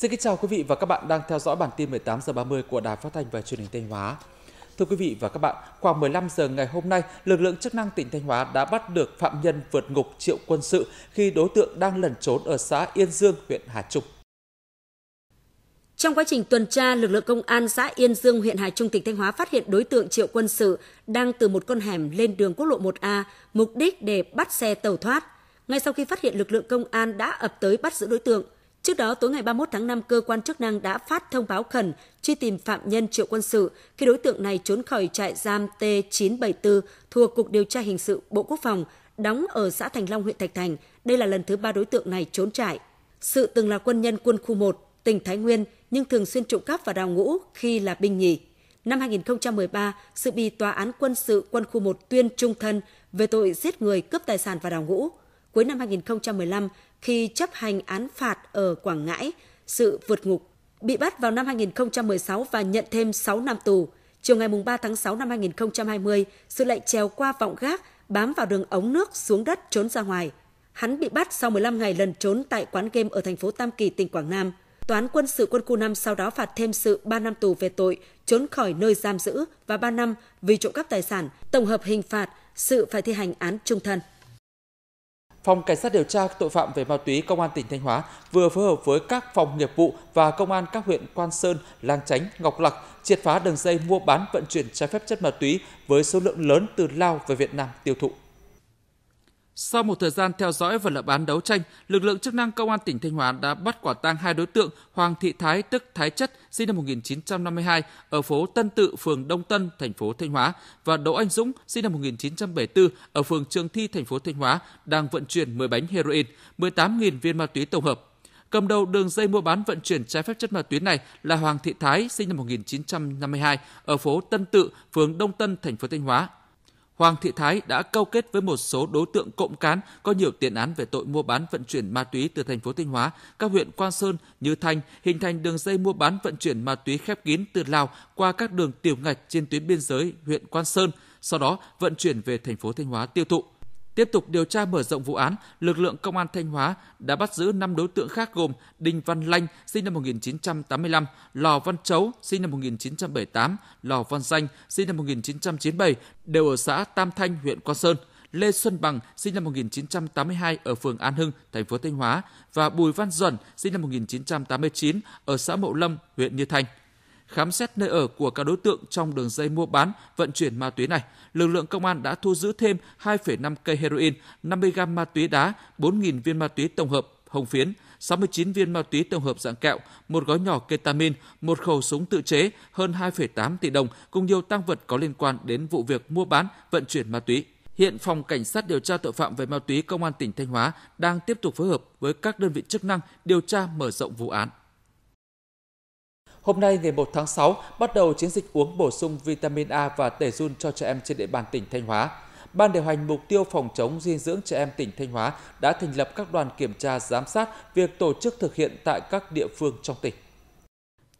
Xin kính chào quý vị và các bạn đang theo dõi bản tin 18 giờ 30 của Đài Phát thanh và Truyền hình Thanh Hóa. Thưa quý vị và các bạn, khoảng 15 giờ ngày hôm nay, lực lượng chức năng tỉnh Thanh Hóa đã bắt được phạm nhân vượt ngục triệu quân sự khi đối tượng đang lẩn trốn ở xã Yên Dương, huyện Hà Trung. Trong quá trình tuần tra, lực lượng công an xã Yên Dương, huyện Hà Trung, tỉnh Thanh Hóa phát hiện đối tượng Triệu Quân Sự đang từ một con hẻm lên đường quốc lộ 1A, mục đích để bắt xe tàu thoát. Ngay sau khi phát hiện lực lượng công an đã ập tới bắt giữ đối tượng, Trước đó, tối ngày 31 tháng 5, cơ quan chức năng đã phát thông báo khẩn truy tìm phạm nhân triệu quân sự khi đối tượng này trốn khỏi trại giam T974 thuộc Cục Điều tra Hình sự Bộ Quốc phòng, đóng ở xã Thành Long, huyện Thạch Thành. Đây là lần thứ ba đối tượng này trốn trại. Sự từng là quân nhân quân khu 1, tỉnh Thái Nguyên, nhưng thường xuyên trộm cắp và đào ngũ khi là binh nhì. Năm 2013, sự bị Tòa án quân sự quân khu 1 tuyên trung thân về tội giết người, cướp tài sản và đào ngũ. Cuối năm 2015, khi chấp hành án phạt ở Quảng Ngãi, sự vượt ngục, bị bắt vào năm 2016 và nhận thêm 6 năm tù. Chiều ngày 3 tháng 6 năm 2020, sự lại trèo qua vọng gác, bám vào đường ống nước xuống đất trốn ra ngoài. Hắn bị bắt sau 15 ngày lần trốn tại quán game ở thành phố Tam Kỳ, tỉnh Quảng Nam. Toán quân sự quân khu 5 sau đó phạt thêm sự 3 năm tù về tội trốn khỏi nơi giam giữ và 3 năm vì trộm cắp tài sản, tổng hợp hình phạt, sự phải thi hành án trung thân. Phòng Cảnh sát điều tra tội phạm về ma túy Công an tỉnh Thanh Hóa vừa phối hợp với các phòng nghiệp vụ và công an các huyện Quan Sơn, Lang Chánh, Ngọc Lặc triệt phá đường dây mua bán vận chuyển trái phép chất ma túy với số lượng lớn từ Lào về Việt Nam tiêu thụ. Sau một thời gian theo dõi và lập án đấu tranh, lực lượng chức năng công an tỉnh Thanh Hóa đã bắt quả tang hai đối tượng Hoàng Thị Thái tức Thái Chất sinh năm 1952 ở phố Tân Tự, phường Đông Tân, thành phố Thanh Hóa và Đỗ Anh Dũng sinh năm 1974 ở phường Trường Thi, thành phố Thanh Hóa đang vận chuyển 10 bánh heroin, 18.000 viên ma túy tổng hợp. Cầm đầu đường dây mua bán vận chuyển trái phép chất ma túy này là Hoàng Thị Thái sinh năm 1952 ở phố Tân Tự, phường Đông Tân, thành phố Thanh Hóa Hoàng Thị Thái đã câu kết với một số đối tượng cộng cán có nhiều tiền án về tội mua bán vận chuyển ma túy từ thành phố Thanh Hóa, các huyện Quan Sơn, Như Thanh, hình thành đường dây mua bán vận chuyển ma túy khép kín từ Lào qua các đường tiểu ngạch trên tuyến biên giới huyện Quan Sơn, sau đó vận chuyển về thành phố Thanh Hóa tiêu thụ. Tiếp tục điều tra mở rộng vụ án, lực lượng công an Thanh Hóa đã bắt giữ 5 đối tượng khác gồm Đinh Văn Lanh, sinh năm 1985, Lò Văn Chấu, sinh năm 1978, Lò Văn Danh, sinh năm 1997, đều ở xã Tam Thanh, huyện Quan Sơn. Lê Xuân Bằng, sinh năm 1982 ở phường An Hưng, thành phố Thanh Hóa và Bùi Văn Duẩn, sinh năm 1989 ở xã Mậu Lâm, huyện Như Thanh khám xét nơi ở của các đối tượng trong đường dây mua bán, vận chuyển ma túy này, lực lượng công an đã thu giữ thêm 2,5 cây heroin, 50 gam ma túy đá, 4.000 viên ma túy tổng hợp, hồng phiến, 69 viên ma túy tổng hợp dạng kẹo, một gói nhỏ ketamin, một khẩu súng tự chế, hơn 2,8 tỷ đồng cùng nhiều tăng vật có liên quan đến vụ việc mua bán, vận chuyển ma túy. Hiện phòng cảnh sát điều tra tội phạm về ma túy công an tỉnh Thanh Hóa đang tiếp tục phối hợp với các đơn vị chức năng điều tra mở rộng vụ án. Hôm nay ngày 1 tháng 6 bắt đầu chiến dịch uống bổ sung vitamin A và tẩy run cho trẻ em trên địa bàn tỉnh Thanh Hóa. Ban điều hành mục tiêu phòng chống dinh dưỡng trẻ em tỉnh Thanh Hóa đã thành lập các đoàn kiểm tra giám sát việc tổ chức thực hiện tại các địa phương trong tỉnh.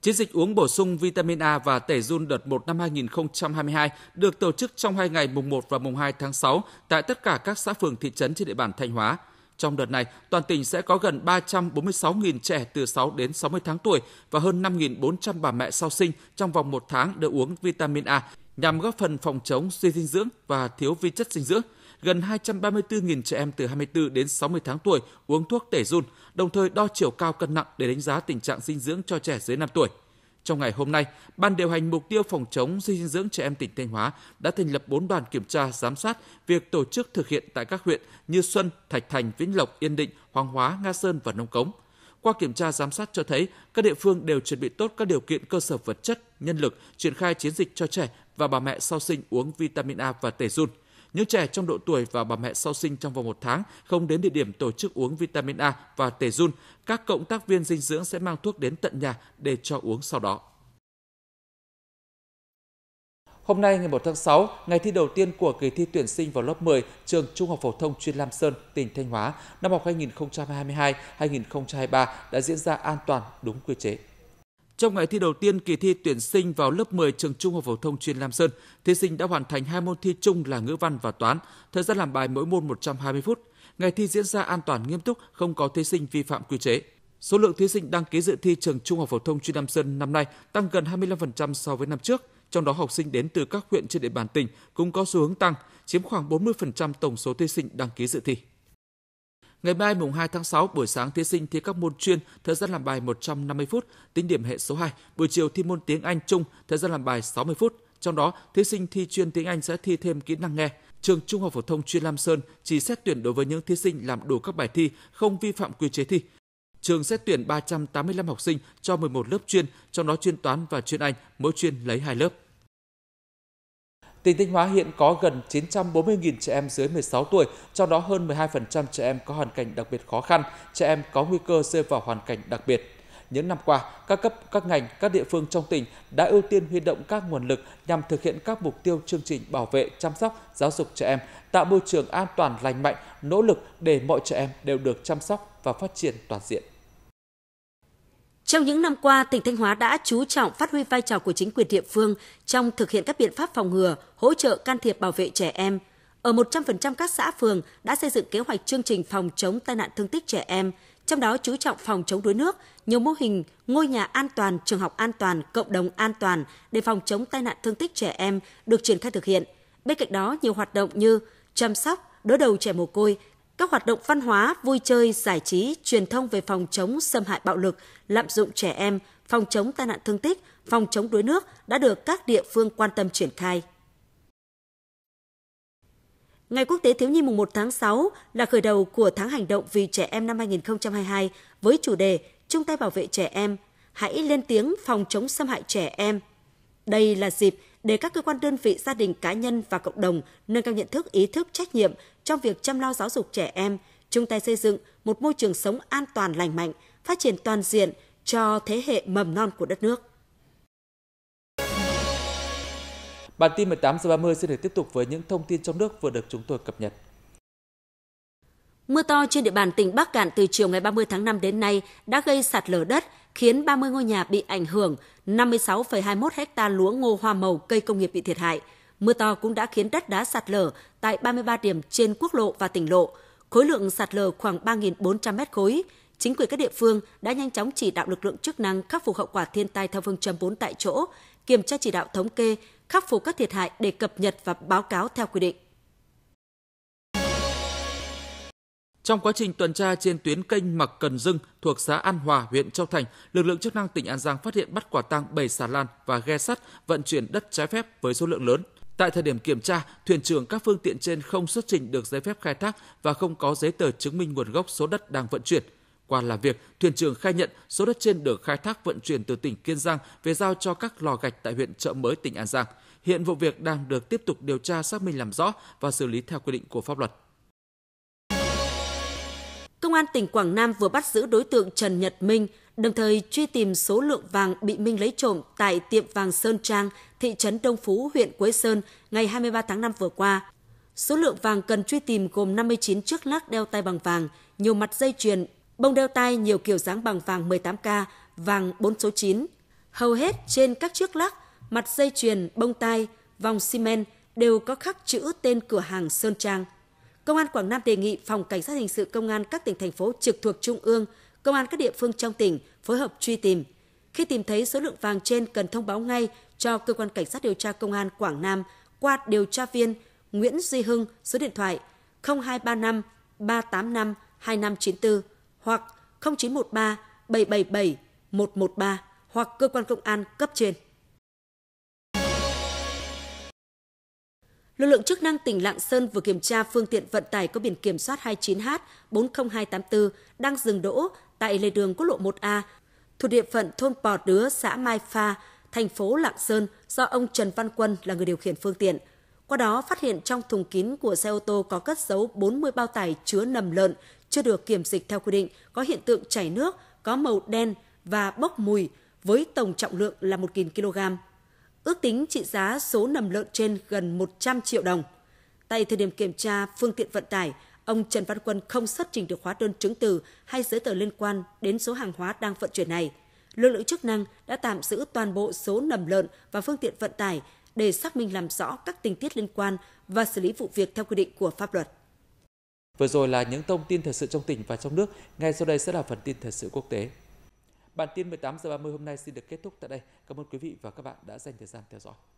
Chiến dịch uống bổ sung vitamin A và tẩy run đợt 1 năm 2022 được tổ chức trong hai ngày mùng 1 và mùng 2 tháng 6 tại tất cả các xã phường thị trấn trên địa bàn Thanh Hóa. Trong đợt này, toàn tỉnh sẽ có gần 346.000 trẻ từ 6 đến 60 tháng tuổi và hơn 5.400 bà mẹ sau sinh trong vòng một tháng được uống vitamin A nhằm góp phần phòng chống suy dinh dưỡng và thiếu vi chất dinh dưỡng. Gần 234.000 trẻ em từ 24 đến 60 tháng tuổi uống thuốc tẩy run, đồng thời đo chiều cao cân nặng để đánh giá tình trạng dinh dưỡng cho trẻ dưới 5 tuổi. Trong ngày hôm nay, Ban điều hành mục tiêu phòng chống suy dinh dưỡng trẻ em tỉnh Thanh Hóa đã thành lập 4 đoàn kiểm tra giám sát việc tổ chức thực hiện tại các huyện như Xuân, Thạch Thành, Vĩnh Lộc, Yên Định, Hoàng Hóa, Nga Sơn và Nông Cống. Qua kiểm tra giám sát cho thấy, các địa phương đều chuẩn bị tốt các điều kiện cơ sở vật chất, nhân lực, triển khai chiến dịch cho trẻ và bà mẹ sau sinh uống vitamin A và tẩy run – những trẻ trong độ tuổi và bà mẹ sau sinh trong vòng một tháng không đến địa điểm tổ chức uống vitamin A và tề run, các cộng tác viên dinh dưỡng sẽ mang thuốc đến tận nhà để cho uống sau đó. Hôm nay ngày 1 tháng 6, ngày thi đầu tiên của kỳ thi tuyển sinh vào lớp 10 trường Trung học phổ thông chuyên Lam Sơn, tỉnh Thanh Hóa năm học 2022-2023 đã diễn ra an toàn đúng quy chế. Trong ngày thi đầu tiên kỳ thi tuyển sinh vào lớp 10 trường Trung học phổ thông chuyên Lam Sơn, thí sinh đã hoàn thành hai môn thi chung là ngữ văn và toán, thời gian làm bài mỗi môn 120 phút. Ngày thi diễn ra an toàn nghiêm túc, không có thí sinh vi phạm quy chế. Số lượng thí sinh đăng ký dự thi trường Trung học phổ thông chuyên Lam Sơn năm nay tăng gần 25% so với năm trước, trong đó học sinh đến từ các huyện trên địa bàn tỉnh cũng có xu hướng tăng, chiếm khoảng 40% tổng số thí sinh đăng ký dự thi. Ngày mai mùng 2 tháng 6 buổi sáng thí sinh thi các môn chuyên, thời gian làm bài 150 phút, tính điểm hệ số 2. Buổi chiều thi môn tiếng Anh chung, thời gian làm bài 60 phút. Trong đó, thí sinh thi chuyên tiếng Anh sẽ thi thêm kỹ năng nghe. Trường Trung học phổ thông chuyên Lam Sơn chỉ xét tuyển đối với những thí sinh làm đủ các bài thi, không vi phạm quy chế thi. Trường xét tuyển 385 học sinh cho 11 lớp chuyên, trong đó chuyên toán và chuyên Anh, mỗi chuyên lấy 2 lớp. Tỉnh Thanh Hóa hiện có gần 940.000 trẻ em dưới 16 tuổi, trong đó hơn 12% trẻ em có hoàn cảnh đặc biệt khó khăn, trẻ em có nguy cơ rơi vào hoàn cảnh đặc biệt. Những năm qua, các cấp, các ngành, các địa phương trong tỉnh đã ưu tiên huy động các nguồn lực nhằm thực hiện các mục tiêu chương trình bảo vệ, chăm sóc, giáo dục trẻ em, tạo môi trường an toàn lành mạnh, nỗ lực để mọi trẻ em đều được chăm sóc và phát triển toàn diện. Trong những năm qua, tỉnh Thanh Hóa đã chú trọng phát huy vai trò của chính quyền địa phương trong thực hiện các biện pháp phòng ngừa, hỗ trợ can thiệp bảo vệ trẻ em. Ở 100% các xã phường đã xây dựng kế hoạch chương trình phòng chống tai nạn thương tích trẻ em, trong đó chú trọng phòng chống đuối nước, nhiều mô hình ngôi nhà an toàn, trường học an toàn, cộng đồng an toàn để phòng chống tai nạn thương tích trẻ em được triển khai thực hiện. Bên cạnh đó, nhiều hoạt động như chăm sóc, đỡ đầu trẻ mồ côi, các hoạt động văn hóa, vui chơi, giải trí, truyền thông về phòng chống xâm hại bạo lực, lạm dụng trẻ em, phòng chống tai nạn thương tích, phòng chống đuối nước đã được các địa phương quan tâm triển khai. Ngày Quốc tế Thiếu nhi mùng 1 tháng 6 là khởi đầu của tháng hành động vì trẻ em năm 2022 với chủ đề Chung tay bảo vệ trẻ em, hãy lên tiếng phòng chống xâm hại trẻ em. Đây là dịp để các cơ quan đơn vị, gia đình, cá nhân và cộng đồng nâng cao nhận thức, ý thức, trách nhiệm trong việc chăm lo giáo dục trẻ em, chung tay xây dựng một môi trường sống an toàn, lành mạnh, phát triển toàn diện cho thế hệ mầm non của đất nước. Bản tin 18 giờ 30 sẽ được tiếp tục với những thông tin trong nước vừa được chúng tôi cập nhật. Mưa to trên địa bàn tỉnh Bắc Cạn từ chiều ngày 30 tháng 5 đến nay đã gây sạt lở đất, khiến 30 ngôi nhà bị ảnh hưởng, 56,21 hecta lúa ngô hoa màu cây công nghiệp bị thiệt hại. Mưa to cũng đã khiến đất đá sạt lở tại 33 điểm trên quốc lộ và tỉnh lộ. Khối lượng sạt lở khoảng 3.400 mét khối. Chính quyền các địa phương đã nhanh chóng chỉ đạo lực lượng chức năng khắc phục hậu quả thiên tai theo phương châm 4 tại chỗ, kiểm tra chỉ đạo thống kê, khắc phục các thiệt hại để cập nhật và báo cáo theo quy định. Trong quá trình tuần tra trên tuyến kênh Mặc Cần Dưng thuộc xã An Hòa, huyện Châu Thành, lực lượng chức năng tỉnh An Giang phát hiện bắt quả tang 7 xà lan và ghe sắt vận chuyển đất trái phép với số lượng lớn. Tại thời điểm kiểm tra, thuyền trưởng các phương tiện trên không xuất trình được giấy phép khai thác và không có giấy tờ chứng minh nguồn gốc số đất đang vận chuyển. Qua làm việc, thuyền trưởng khai nhận số đất trên được khai thác vận chuyển từ tỉnh Kiên Giang về giao cho các lò gạch tại huyện trợ Mới, tỉnh An Giang. Hiện vụ việc đang được tiếp tục điều tra xác minh làm rõ và xử lý theo quy định của pháp luật. Công an tỉnh Quảng Nam vừa bắt giữ đối tượng Trần Nhật Minh, đồng thời truy tìm số lượng vàng bị Minh lấy trộm tại tiệm vàng Sơn Trang, thị trấn Đông Phú, huyện Quế Sơn ngày 23 tháng 5 vừa qua. Số lượng vàng cần truy tìm gồm 59 chiếc lắc đeo tay bằng vàng, nhiều mặt dây chuyền, bông đeo tay nhiều kiểu dáng bằng vàng 18K, vàng 4 số 9. Hầu hết trên các chiếc lắc, mặt dây chuyền, bông tai, vòng xi men đều có khắc chữ tên cửa hàng Sơn Trang – Công an Quảng Nam đề nghị Phòng Cảnh sát hình sự Công an các tỉnh thành phố trực thuộc Trung ương, Công an các địa phương trong tỉnh phối hợp truy tìm. Khi tìm thấy số lượng vàng trên cần thông báo ngay cho Cơ quan Cảnh sát điều tra Công an Quảng Nam qua điều tra viên Nguyễn Duy Hưng số điện thoại 0235 385 2594 hoặc 0913 777 113 hoặc cơ quan công an cấp trên. Lực lượng chức năng tỉnh Lạng Sơn vừa kiểm tra phương tiện vận tải có biển kiểm soát 29H40284 đang dừng đỗ tại lề đường quốc lộ 1A thuộc địa phận thôn Pò Đứa, xã Mai Pha, thành phố Lạng Sơn do ông Trần Văn Quân là người điều khiển phương tiện. Qua đó phát hiện trong thùng kín của xe ô tô có cất giấu 40 bao tải chứa nầm lợn chưa được kiểm dịch theo quy định, có hiện tượng chảy nước, có màu đen và bốc mùi với tổng trọng lượng là 1.000 kg ước tính trị giá số nầm lợn trên gần 100 triệu đồng. Tại thời điểm kiểm tra phương tiện vận tải, ông Trần Văn Quân không xuất trình được hóa đơn chứng từ hay giấy tờ liên quan đến số hàng hóa đang vận chuyển này. Lực lượng chức năng đã tạm giữ toàn bộ số nầm lợn và phương tiện vận tải để xác minh làm rõ các tình tiết liên quan và xử lý vụ việc theo quy định của pháp luật. Vừa rồi là những thông tin thật sự trong tỉnh và trong nước, ngay sau đây sẽ là phần tin thật sự quốc tế. Bản tin 18 giờ 30 hôm nay xin được kết thúc tại đây. Cảm ơn quý vị và các bạn đã dành thời gian theo dõi.